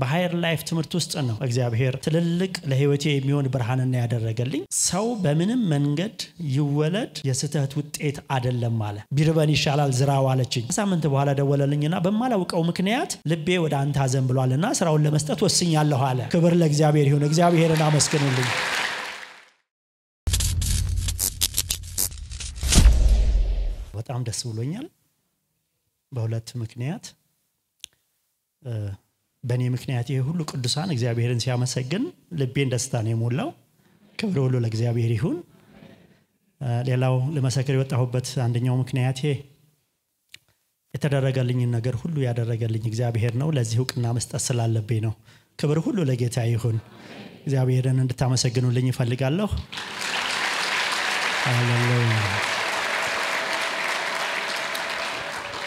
በሀየር ላይፍ ትምህርት ውስጥ ነው እግዚአብሔር ትልልቅ ለህይወቴ የሚሆን ብርሃንና ያደረገልኝ። ሰው በምንም መንገድ ይወለድ የስህተት ውጤት አደለም አለ። ቢርበን ይሻላል ዝራው አለችኝ። ሳምንት በኋላ ደወለልኝና በማላውቀው ምክንያት ልቤ ወደ አንተ አዘን ብሏልና ስራውን ለመስጠት ወስኛለሁ አለ። ክብር ለእግዚአብሔር ይሁን። እግዚአብሔርን አመስግኑልኝ። በጣም ደስ ብሎኛል በሁለት ምክንያት በእኔ ምክንያት ይህ ሁሉ ቅዱሳን እግዚአብሔርን ሲያመሰግን ልቤን ደስታ ነው የሞላው። ክብር ሁሉ ለእግዚአብሔር ይሁን። ሌላው ለመሰክር የወጣሁበት አንደኛው ምክንያት የተደረገልኝን ነገር ሁሉ ያደረገልኝ እግዚአብሔር ነው። ለዚህ እውቅና መስጠት ስላለብኝ ነው። ክብር ሁሉ ለጌታ ይሁን። እግዚአብሔርን እንድታመሰግኑልኝ ይፈልጋለሁ። ሃሌሉያ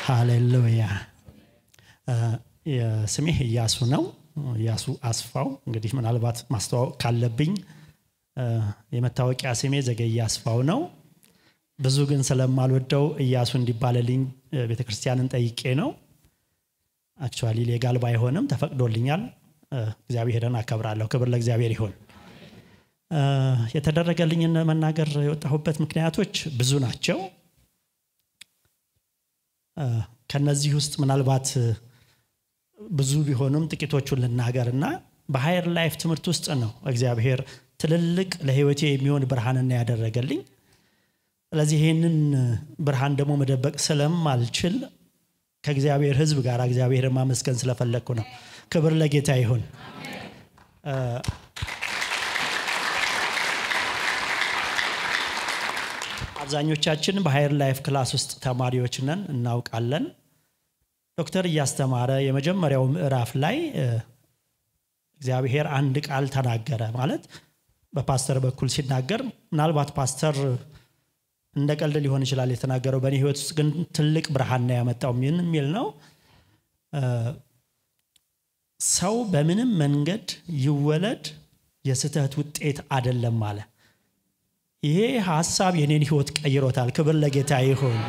ሃሌሉያ። ስሜ እያሱ ነው። እያሱ አስፋው። እንግዲህ ምናልባት ማስተዋወቅ ካለብኝ የመታወቂያ ስሜ ዘገየ አስፋው ነው። ብዙ ግን ስለማልወደው እያሱ እንዲባለልኝ ቤተክርስቲያንን ጠይቄ ነው። አክቹዋሊ ሌጋል ባይሆንም ተፈቅዶልኛል። እግዚአብሔርን አከብራለሁ። ክብር ለእግዚአብሔር ይሁን። የተደረገልኝን መናገር የወጣሁበት ምክንያቶች ብዙ ናቸው። ከነዚህ ውስጥ ምናልባት ብዙ ቢሆኑም ጥቂቶቹን ልናገርና በሀየር ላይፍ ትምህርት ውስጥ ነው እግዚአብሔር ትልልቅ ለህይወቴ የሚሆን ብርሃንና ያደረገልኝ። ስለዚህ ይህንን ብርሃን ደግሞ መደበቅ አልችል ከእግዚአብሔር ህዝብ ጋር እግዚአብሔር ማመስገን ስለፈለግኩ ነው። ክብር ለጌታ ይሁን። አብዛኞቻችን በሀየር ላይፍ ክላስ ውስጥ ተማሪዎች ነን፣ እናውቃለን። ዶክተር እያስተማረ የመጀመሪያው ምዕራፍ ላይ እግዚአብሔር አንድ ቃል ተናገረ ማለት በፓስተር በኩል ሲናገር ምናልባት ፓስተር እንደ ቀልድ ሊሆን ይችላል የተናገረው በእኔ ህይወት ውስጥ ግን ትልቅ ብርሃን ነው ያመጣው የሚል ነው ሰው በምንም መንገድ ይወለድ የስህተት ውጤት አደለም አለ ይሄ ሀሳብ የኔን ህይወት ቀይሮታል ክብር ለጌታ ይሁን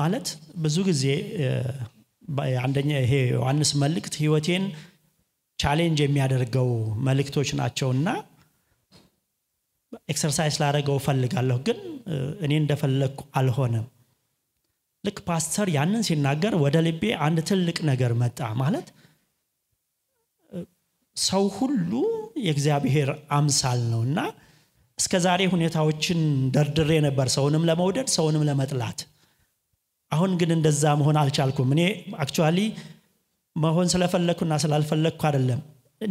ማለት ብዙ ጊዜ አንደኛ ይሄ ዮሐንስ መልእክት ህይወቴን ቻሌንጅ የሚያደርገው መልእክቶች እና ኤክሰርሳይዝ ላደረገው እፈልጋለሁ፣ ግን እኔ እንደፈለግኩ አልሆነም። ልክ ፓስተር ያንን ሲናገር ወደ ልቤ አንድ ትልቅ ነገር መጣ። ማለት ሰው ሁሉ የእግዚአብሔር አምሳል ነው እና እስከ ዛሬ ሁኔታዎችን ደርድሬ ነበር ሰውንም ለመውደድ ሰውንም ለመጥላት አሁን ግን እንደዛ መሆን አልቻልኩም። እኔ አክቹዋሊ መሆን ስለፈለግኩና ስላልፈለግኩ አይደለም፣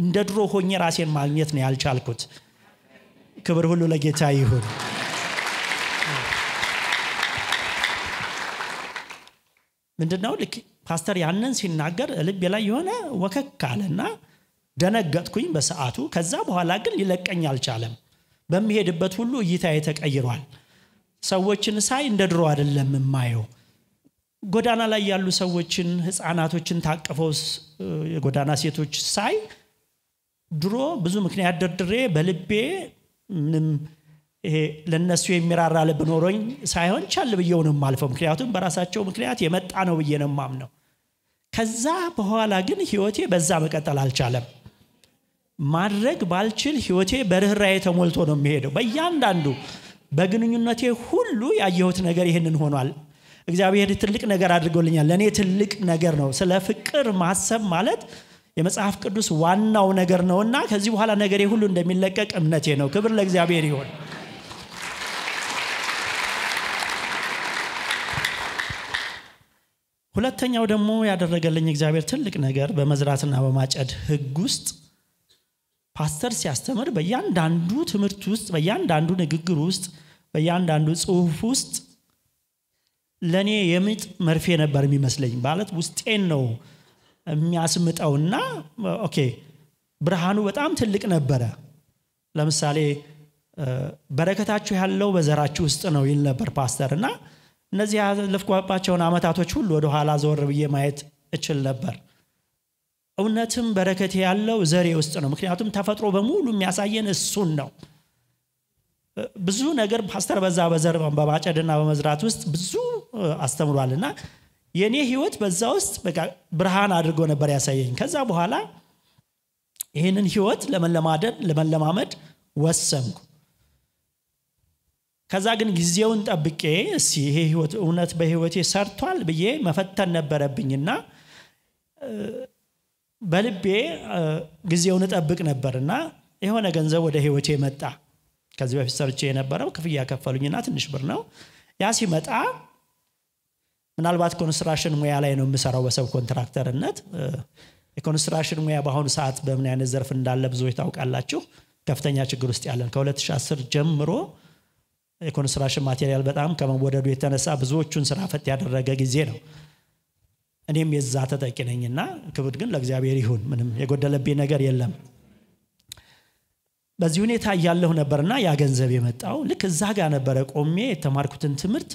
እንደ ድሮ ሆኜ ራሴን ማግኘት ነው ያልቻልኩት። ክብር ሁሉ ለጌታ ይሁን። ምንድነው ነው ልክ ፓስተር ያንን ሲናገር ልቤ ላይ የሆነ ወከክ አለና ደነገጥኩኝ በሰዓቱ። ከዛ በኋላ ግን ሊለቀኝ አልቻለም። በሚሄድበት ሁሉ እይታ ተቀይሯል። ሰዎችን ሳይ እንደ ድሮ አይደለም የማየው። ጎዳና ላይ ያሉ ሰዎችን፣ ህፃናቶችን ታቅፈው የጎዳና ሴቶች ሳይ ድሮ ብዙ ምክንያት ደርድሬ በልቤ ምንም ይሄ ለእነሱ የሚራራ ልብ ኖሮኝ ሳይሆን ቻል ብዬው ነው የማልፈው። ምክንያቱም በራሳቸው ምክንያት የመጣ ነው ብዬ ነው የማምነው። ከዛ በኋላ ግን ህይወቴ በዛ መቀጠል አልቻለም። ማድረግ ባልችል ህይወቴ በርኅራዬ ተሞልቶ ነው የሚሄደው። በእያንዳንዱ በግንኙነቴ ሁሉ ያየሁት ነገር ይህንን ሆኗል። እግዚአብሔር ትልቅ ነገር አድርጎልኛል። ለእኔ ትልቅ ነገር ነው። ስለ ፍቅር ማሰብ ማለት የመጽሐፍ ቅዱስ ዋናው ነገር እና ከዚህ በኋላ ነገሬ ሁሉ እንደሚለቀቅ እምነቴ ነው። ክብር ለእግዚአብሔር ይሆን። ሁለተኛው ደግሞ ያደረገልኝ እግዚአብሔር ትልቅ ነገር በመዝራትና በማጨድ ህግ ውስጥ ፓስተር ሲያስተምር በእያንዳንዱ ትምህርት ውስጥ፣ በእያንዳንዱ ንግግር ውስጥ፣ በእያንዳንዱ ጽሁፍ ውስጥ ለእኔ የምጥ መርፌ ነበር የሚመስለኝ ማለት ውስጤን ነው የሚያስምጠውና ኦኬ ብርሃኑ በጣም ትልቅ ነበረ ለምሳሌ በረከታችሁ ያለው በዘራችሁ ውስጥ ነው ይል ነበር ፓስተር እና እነዚህ ያለፍኩባቸውን አመታቶች ሁሉ ወደኋላ ዘወር ብዬ ማየት እችል ነበር እውነትም በረከቴ ያለው ዘሬ ውስጥ ነው ምክንያቱም ተፈጥሮ በሙሉ የሚያሳየን እሱን ነው ብዙ ነገር ፓስተር በዛ በዘር በማጨድና በመዝራት ውስጥ ብዙ አስተምሯልና የእኔ ህይወት በዛ ውስጥ በቃ ብርሃን አድርጎ ነበር ያሳየኝ። ከዛ በኋላ ይህንን ህይወት ለመለማደን ለመለማመድ ወሰንኩ። ከዛ ግን ጊዜውን ጠብቄ እ ይሄ ህይወት እውነት በህይወቴ ሰርቷል ብዬ መፈተን ነበረብኝና በልቤ ጊዜውን እጠብቅ ነበርና የሆነ ገንዘብ ወደ ህይወቴ መጣ። ከዚህ በፊት ሰርቼ የነበረው ክፍያ ከፈሉኝና ትንሽ ብር ነው። ያ ሲመጣ ምናልባት ኮንስትራክሽን ሙያ ላይ ነው የምሰራው በሰብ ኮንትራክተርነት። የኮንስትራክሽን ሙያ በአሁኑ ሰዓት በምን አይነት ዘርፍ እንዳለ ብዙዎች ታውቃላችሁ። ከፍተኛ ችግር ውስጥ ያለን ከ2010 ጀምሮ የኮንስትራክሽን ማቴሪያል በጣም ከመወደዱ የተነሳ ብዙዎቹን ስራ ፈት ያደረገ ጊዜ ነው። እኔም የዛ ተጠቂ ነኝና ክብር ግን ለእግዚአብሔር ይሁን። ምንም የጎደለብኝ ነገር የለም። በዚህ ሁኔታ እያለሁ ነበርና ያ ገንዘብ የመጣው ልክ እዛ ጋር ነበረ ቆሜ የተማርኩትን ትምህርት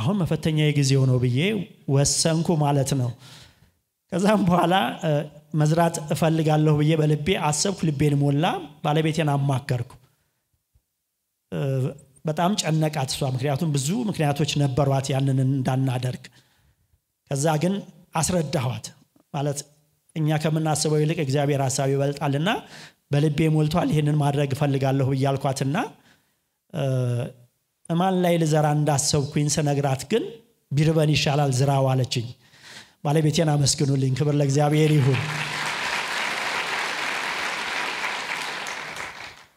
አሁን መፈተኛ የጊዜው ነው ብዬ ወሰንኩ ማለት ነው። ከዛም በኋላ መዝራት እፈልጋለሁ ብዬ በልቤ አሰብኩ። ልቤን ሞላ። ባለቤቴን አማከርኩ። በጣም ጨነቃት እሷ። ምክንያቱም ብዙ ምክንያቶች ነበሯት ያንን እንዳናደርግ። ከዛ ግን አስረዳኋት። ማለት እኛ ከምናስበው ይልቅ እግዚአብሔር ሀሳብ ይበልጣልና በልቤ ሞልቷል፣ ይህንን ማድረግ እፈልጋለሁ ብያልኳትና እማን ላይ ልዘራ እንዳሰብኩኝ ስነግራት ግን ቢርበን ይሻላል ዝራው አለችኝ። ባለቤቴን አመስግኑልኝ። ክብር ለእግዚአብሔር ይሁን።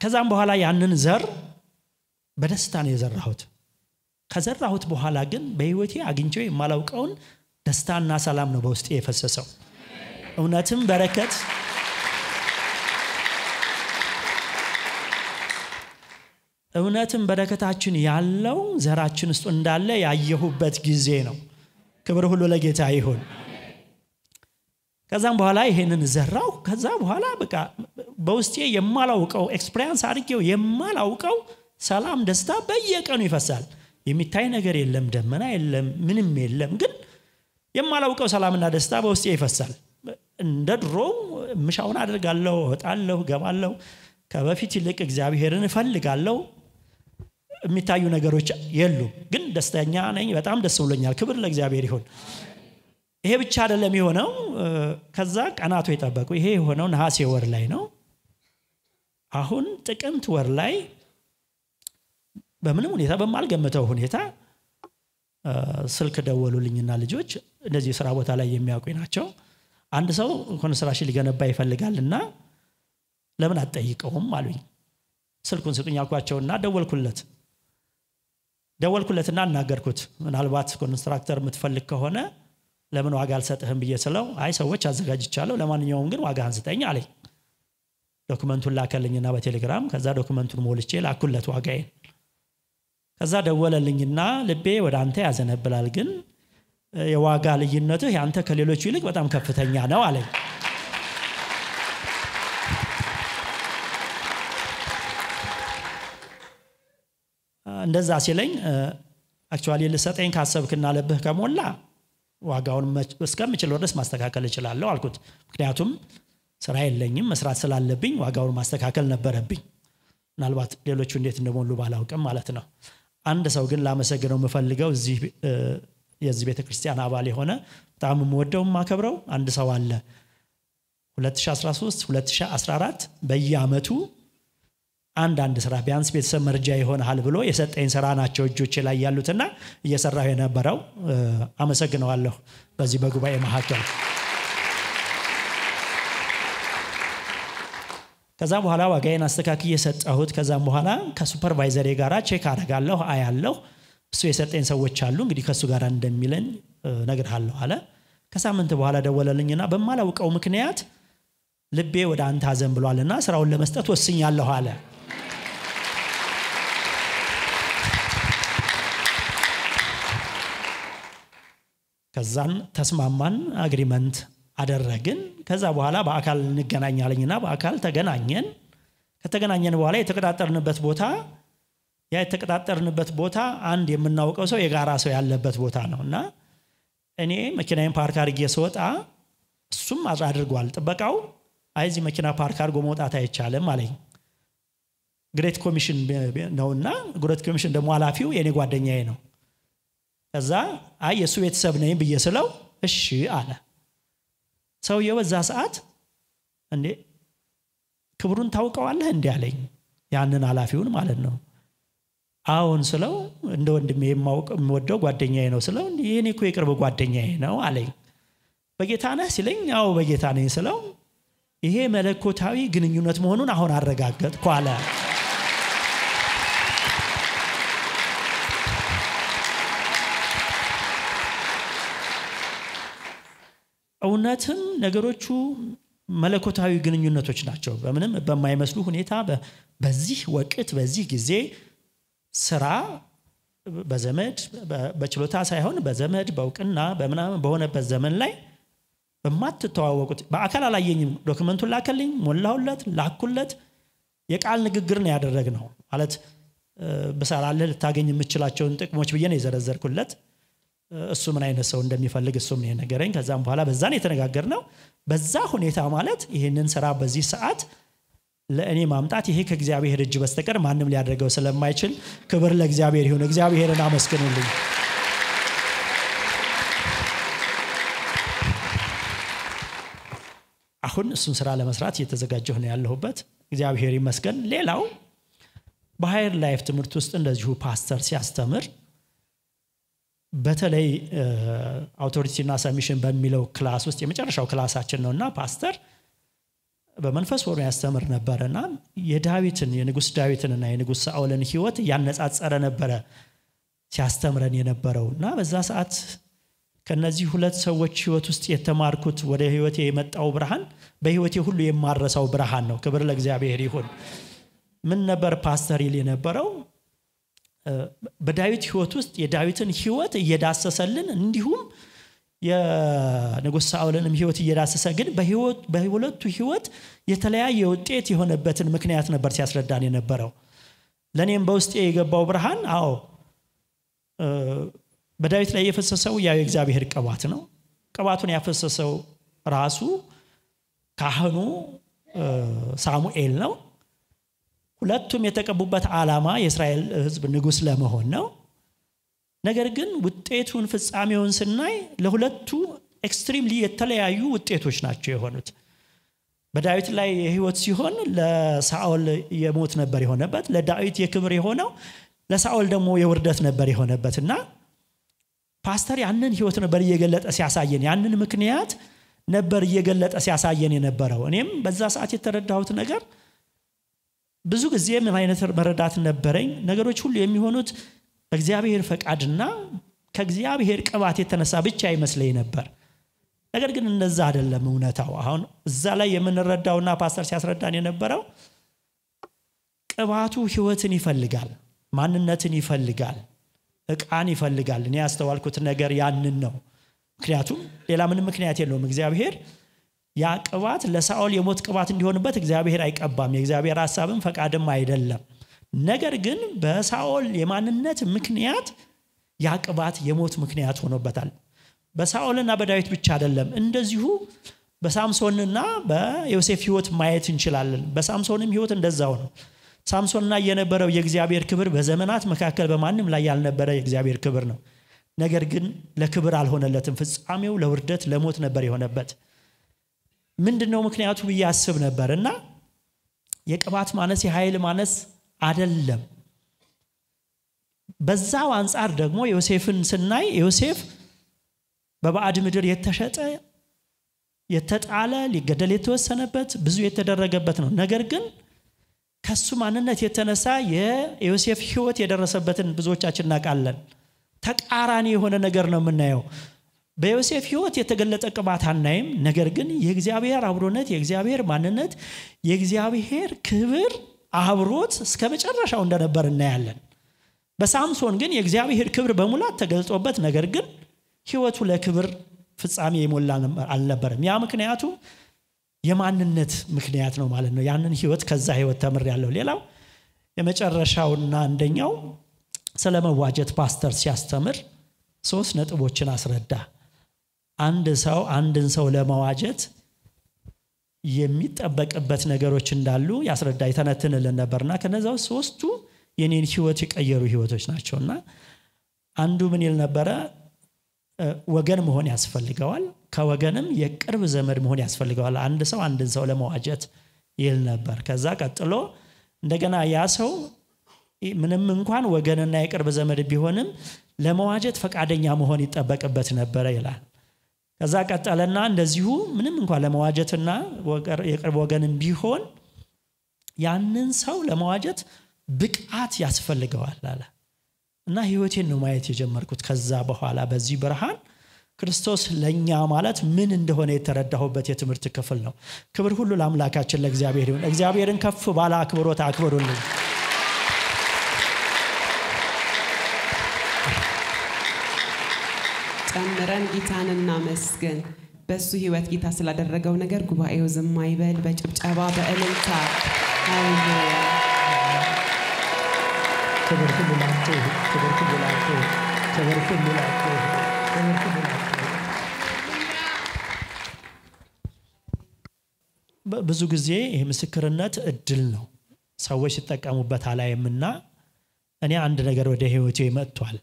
ከዛም በኋላ ያንን ዘር በደስታ ነው የዘራሁት። ከዘራሁት በኋላ ግን በህይወቴ አግኝቸው የማላውቀውን ደስታና ሰላም ነው በውስጤ የፈሰሰው። እውነትም በረከት እውነትም በረከታችን ያለው ዘራችን ውስጥ እንዳለ ያየሁበት ጊዜ ነው። ክብር ሁሉ ለጌታ ይሁን። ከዛም በኋላ ይሄንን ዘራው። ከዛ በኋላ በቃ በውስጤ የማላውቀው ኤክስፕሪንስ አድርጌው የማላውቀው ሰላም፣ ደስታ በየቀኑ ይፈሳል። የሚታይ ነገር የለም፣ ደመና የለም፣ ምንም የለም። ግን የማላውቀው ሰላምና ደስታ በውስጤ ይፈሳል። እንደ ድሮ ምሻውን አድርጋለሁ እወጣለሁ፣ ገባለሁ። ከበፊት ይልቅ እግዚአብሔርን እፈልጋለሁ። የሚታዩ ነገሮች የሉ ግን ደስተኛ ነኝ በጣም ደስ ብሎኛል ክብር ለእግዚአብሔር ይሁን ይሄ ብቻ አይደለም የሆነው ከዛ ቀናቱ የጠበቁ ይሄ የሆነው ነሐሴ ወር ላይ ነው አሁን ጥቅምት ወር ላይ በምንም ሁኔታ በማልገምተው ሁኔታ ስልክ ደወሉልኝና ልጆች እንደዚህ ስራ ቦታ ላይ የሚያውቁኝ ናቸው አንድ ሰው ኮንስትራክሽን ሊገነባ ይፈልጋልና ለምን አትጠይቀውም አሉኝ ስልኩን ስጡኝ አልኳቸውና ደወልኩለት ደወልኩለትና አናገርኩት። ምናልባት ኮንስትራክተር የምትፈልግ ከሆነ ለምን ዋጋ አልሰጥህም ብዬ ስለው አይ ሰዎች አዘጋጅቻለሁ፣ ለማንኛውም ግን ዋጋ አንስጠኝ አለኝ። ዶክመንቱን ላከልኝና በቴሌግራም ከዛ ዶክመንቱን ሞልቼ ላኩለት ዋጋዬን። ከዛ ደወለልኝና ልቤ ወደ አንተ ያዘነብላል፣ ግን የዋጋ ልዩነትህ ያንተ ከሌሎቹ ይልቅ በጣም ከፍተኛ ነው አለኝ። እንደዛ ሲለኝ አክቹዋሊ ልሰጠኝ ካሰብክና ልብህ ከሞላ ዋጋውን እስከምችለው ድረስ ማስተካከል እችላለሁ አልኩት። ምክንያቱም ስራ የለኝም፣ መስራት ስላለብኝ ዋጋውን ማስተካከል ነበረብኝ። ምናልባት ሌሎቹ እንዴት እንደሞሉ ባላውቅም ማለት ነው። አንድ ሰው ግን ላመሰግነው የምፈልገው እዚህ የዚህ ቤተ ክርስቲያን አባል የሆነ በጣም የምወደው ማከብረው አንድ ሰው አለ 2013 2014 በየአመቱ አንዳንድ ስራ ቢያንስ ቤተሰብ መርጃ ይሆናል ብሎ የሰጠኝ ስራ ናቸው እጆቼ ላይ ያሉትና እየሰራሁ የነበረው። አመሰግነዋለሁ በዚህ በጉባኤ መካከል። ከዛም በኋላ ዋጋዬን አስተካክዬ የሰጠሁት። ከዛም በኋላ ከሱፐርቫይዘሬ ጋር ቼክ አደርጋለሁ፣ አያለሁ። እሱ የሰጠኝ ሰዎች አሉ እንግዲህ ከእሱ ጋር እንደሚለኝ እነግርሃለሁ አለ። ከሳምንት በኋላ ደወለልኝና በማላውቀው ምክንያት ልቤ ወደ አንተ አዘን ብሏልና ስራውን ለመስጠት ወስኛለሁ አለ። ከዛን ተስማማን፣ አግሪመንት አደረግን። ከዛ በኋላ በአካል እንገናኛለኝና በአካል ተገናኘን። ከተገናኘን በኋላ የተቀጣጠርንበት ቦታ ያ የተቀጣጠርንበት ቦታ አንድ የምናውቀው ሰው የጋራ ሰው ያለበት ቦታ ነው እና እኔ መኪናዬን ፓርክ አድርጌ ስወጣ እሱም አድርጓል። ጥበቃው አይዚህ መኪና ፓርክ አድርጎ መውጣት አይቻልም አለኝ። ግሬት ኮሚሽን ነውና ግሬት ኮሚሽን ደግሞ ኃላፊው የእኔ ጓደኛዬ ነው። ከዛ አይ የእሱ ቤተሰብ ነኝ ብዬ ስለው እሺ አለ። ሰውየው በዛ ሰዓት እንዴ ክብሩን ታውቀዋለህ እንዲ አለኝ። ያንን ኃላፊውን ማለት ነው። አሁን ስለው እንደ ወንድሜ የማውቅ የምወደው ጓደኛዬ ነው ስለው ይህኔ እኮ የቅርብ ጓደኛዬ ነው አለኝ። በጌታ ነህ ሲለኝ አዎ በጌታ ነኝ ስለው ይሄ መለኮታዊ ግንኙነት መሆኑን አሁን አረጋገጥኩ አለ። እውነትም ነገሮቹ መለኮታዊ ግንኙነቶች ናቸው። በምንም በማይመስሉ ሁኔታ በዚህ ወቅት በዚህ ጊዜ ስራ በዘመድ በችሎታ ሳይሆን በዘመድ በእውቅና በምናምን በሆነበት ዘመን ላይ በማትተዋወቁት በአካል አላየኝም። ዶክመንቱን ላከልኝ፣ ሞላሁለት፣ ላኩለት። የቃል ንግግር ነው ያደረግ ነው ማለት ብሰራልህ ልታገኝ የምችላቸውን ጥቅሞች ብዬ ነው የዘረዘርኩለት። እሱ ምን አይነት ሰው እንደሚፈልግ እሱም ነው ነገረኝ ከዛም በኋላ በዛን የተነጋገር ነው። በዛ ሁኔታ ማለት ይህንን ስራ በዚህ ሰዓት ለእኔ ማምጣት ይሄ ከእግዚአብሔር እጅ በስተቀር ማንም ሊያደርገው ስለማይችል ክብር ለእግዚአብሔር ይሁን። እግዚአብሔርን አመስግኑልኝ። አሁን እሱን ስራ ለመስራት እየተዘጋጀሁ ነው ያለሁበት። እግዚአብሔር ይመስገን። ሌላው በሀየር ላይፍ ትምህርት ውስጥ እንደዚሁ ፓስተር ሲያስተምር በተለይ አውቶሪቲና ሰሚሽን በሚለው ክላስ ውስጥ የመጨረሻው ክላሳችን ነው እና ፓስተር በመንፈስ ሆኖ ያስተምር ነበረ እና የዳዊትን የንጉስ ዳዊትንና የንጉስ ሳኦልን ህይወት እያነጻጸረ ነበረ ሲያስተምረን የነበረው እና በዛ ሰዓት ከነዚህ ሁለት ሰዎች ህይወት ውስጥ የተማርኩት ወደ ህይወቴ የመጣው ብርሃን በህይወቴ ሁሉ የማረሰው ብርሃን ነው። ክብር ለእግዚአብሔር ይሁን። ምን ነበር ፓስተር ይል የነበረው በዳዊት ህይወት ውስጥ የዳዊትን ህይወት እየዳሰሰልን እንዲሁም የንጉሥ ሳኦልንም ህይወት እየዳሰሰ ግን በሁለቱ ህይወት የተለያየ ውጤት የሆነበትን ምክንያት ነበር ሲያስረዳን የነበረው። ለእኔም በውስጤ የገባው ብርሃን አዎ በዳዊት ላይ የፈሰሰው ያው የእግዚአብሔር ቅባት ነው። ቅባቱን ያፈሰሰው ራሱ ካህኑ ሳሙኤል ነው። ሁለቱም የተቀቡበት ዓላማ የእስራኤል ህዝብ ንጉሥ ለመሆን ነው። ነገር ግን ውጤቱን ፍጻሜውን ስናይ ለሁለቱ ኤክስትሪምሊ የተለያዩ ውጤቶች ናቸው የሆኑት። በዳዊት ላይ የህይወት ሲሆን ለሳኦል የሞት ነበር የሆነበት፣ ለዳዊት የክብር የሆነው ለሳኦል ደግሞ የውርደት ነበር የሆነበት እና ፓስተር ያንን ህይወት ነበር እየገለጠ ሲያሳየን፣ ያንን ምክንያት ነበር እየገለጠ ሲያሳየን የነበረው። እኔም በዛ ሰዓት የተረዳሁት ነገር ብዙ ጊዜ ምን አይነት መረዳት ነበረኝ? ነገሮች ሁሉ የሚሆኑት በእግዚአብሔር ፈቃድና ከእግዚአብሔር ቅባት የተነሳ ብቻ ይመስለኝ ነበር። ነገር ግን እነዛ አይደለም እውነታው። አሁን እዛ ላይ የምንረዳውና ፓስተር ሲያስረዳን የነበረው ቅባቱ ህይወትን ይፈልጋል፣ ማንነትን ይፈልጋል፣ እቃን ይፈልጋል። እኔ ያስተዋልኩት ነገር ያንን ነው። ምክንያቱም ሌላ ምንም ምክንያት የለውም። እግዚአብሔር ያ ቅባት ለሳኦል የሞት ቅባት እንዲሆንበት እግዚአብሔር አይቀባም። የእግዚአብሔር ሀሳብም ፈቃድም አይደለም። ነገር ግን በሳኦል የማንነት ምክንያት ያ ቅባት የሞት ምክንያት ሆኖበታል። በሳኦልና በዳዊት ብቻ አይደለም። እንደዚሁ በሳምሶንና በዮሴፍ ህይወት ማየት እንችላለን። በሳምሶንም ህይወት እንደዛው ነው። ሳምሶንና የነበረው የእግዚአብሔር ክብር በዘመናት መካከል በማንም ላይ ያልነበረ የእግዚአብሔር ክብር ነው። ነገር ግን ለክብር አልሆነለትም። ፍጻሜው ለውርደት፣ ለሞት ነበር የሆነበት። ምንድን ነው ምክንያቱ ብዬ አስብ ነበር እና የቅባት ማነስ የኃይል ማነስ አደለም። በዛው አንጻር ደግሞ ዮሴፍን ስናይ ዮሴፍ በባዕድ ምድር የተሸጠ የተጣለ ሊገደል የተወሰነበት ብዙ የተደረገበት ነው። ነገር ግን ከሱ ማንነት የተነሳ የዮሴፍ ህይወት የደረሰበትን ብዙዎቻችን እናውቃለን። ተቃራኒ የሆነ ነገር ነው የምናየው። በዮሴፍ ህይወት የተገለጠ ቅባት አናይም። ነገር ግን የእግዚአብሔር አብሮነት፣ የእግዚአብሔር ማንነት፣ የእግዚአብሔር ክብር አብሮት እስከ መጨረሻው እንደነበር እናያለን። በሳምሶን ግን የእግዚአብሔር ክብር በሙላት ተገልጦበት፣ ነገር ግን ህይወቱ ለክብር ፍጻሜ የሞላ አልነበረም። ያ ምክንያቱ የማንነት ምክንያት ነው ማለት ነው። ያንን ህይወት ከዛ ህይወት ተምር ያለው ሌላው የመጨረሻውና አንደኛው ስለ መዋጀት ፓስተር ሲያስተምር ሶስት ነጥቦችን አስረዳ። አንድ ሰው አንድን ሰው ለመዋጀት የሚጠበቅበት ነገሮች እንዳሉ ያስረዳ ይተነትንልን ነበርና ከነዛ ውስጥ ሶስቱ የኔን ህይወት የቀየሩ ህይወቶች ናቸው አንዱ ምን ይል ነበረ ወገን መሆን ያስፈልገዋል ከወገንም የቅርብ ዘመድ መሆን ያስፈልገዋል አንድ ሰው አንድን ሰው ለመዋጀት ይል ነበር ከዛ ቀጥሎ እንደገና ያ ሰው ምንም እንኳን ወገንና የቅርብ ዘመድ ቢሆንም ለመዋጀት ፈቃደኛ መሆን ይጠበቅበት ነበረ ይላል ከዛ ቀጠለና እንደዚሁ ምንም እንኳን ለመዋጀትና የቅርብ ወገንም ቢሆን ያንን ሰው ለመዋጀት ብቃት ያስፈልገዋል አለ እና ህይወቴን ነው ማየት የጀመርኩት። ከዛ በኋላ በዚህ ብርሃን ክርስቶስ ለእኛ ማለት ምን እንደሆነ የተረዳሁበት የትምህርት ክፍል ነው። ክብር ሁሉ ለአምላካችን ለእግዚአብሔር ይሁን። እግዚአብሔርን ከፍ ባለ አክብሮት አክብሩልኝ። ጨምረን ጌታን እናመስግን። በእሱ ህይወት ጌታ ስላደረገው ነገር ጉባኤው ዝም አይበል፣ በጭብጨባ በእልልታ ብዙ ጊዜ ይህ ምስክርነት እድል ነው። ሰዎች ሲጠቀሙበት አላይምና እኔ አንድ ነገር ወደ ህይወቴ መጥቷል።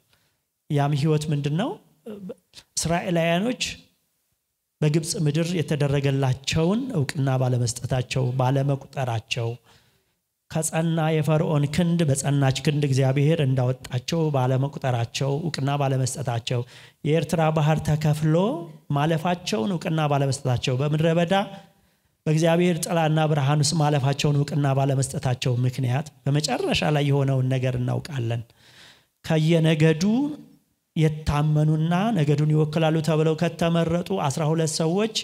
ያም ህይወት ምንድን ነው? እስራኤላውያኖች በግብፅ ምድር የተደረገላቸውን እውቅና ባለመስጠታቸው ባለመቁጠራቸው ከጸና የፈርዖን ክንድ በጸናች ክንድ እግዚአብሔር እንዳወጣቸው ባለመቁጠራቸው እውቅና ባለመስጠታቸው የኤርትራ ባህር ተከፍሎ ማለፋቸውን እውቅና ባለመስጠታቸው በምድረ በዳ በእግዚአብሔር ጥላና ብርሃን ውስጥ ማለፋቸውን እውቅና ባለመስጠታቸው ምክንያት በመጨረሻ ላይ የሆነውን ነገር እናውቃለን። ከየነገዱ የታመኑና ነገዱን ይወክላሉ ተብለው ከተመረጡ አስራ ሁለት ሰዎች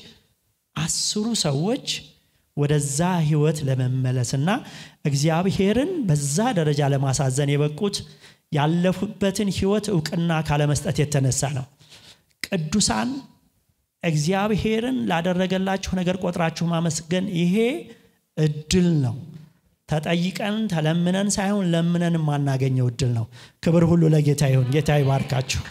አስሩ ሰዎች ወደዛ ህይወት ለመመለስና እግዚአብሔርን በዛ ደረጃ ለማሳዘን የበቁት ያለፉበትን ህይወት እውቅና ካለመስጠት የተነሳ ነው። ቅዱሳን እግዚአብሔርን ላደረገላችሁ ነገር ቆጥራችሁ ማመስገን ይሄ እድል ነው። ተጠይቀን ተለምነን ሳይሆን ለምነን የማናገኘው እድል ነው። ክብር ሁሉ ለጌታ ይሁን። ጌታ ይባርካችሁ።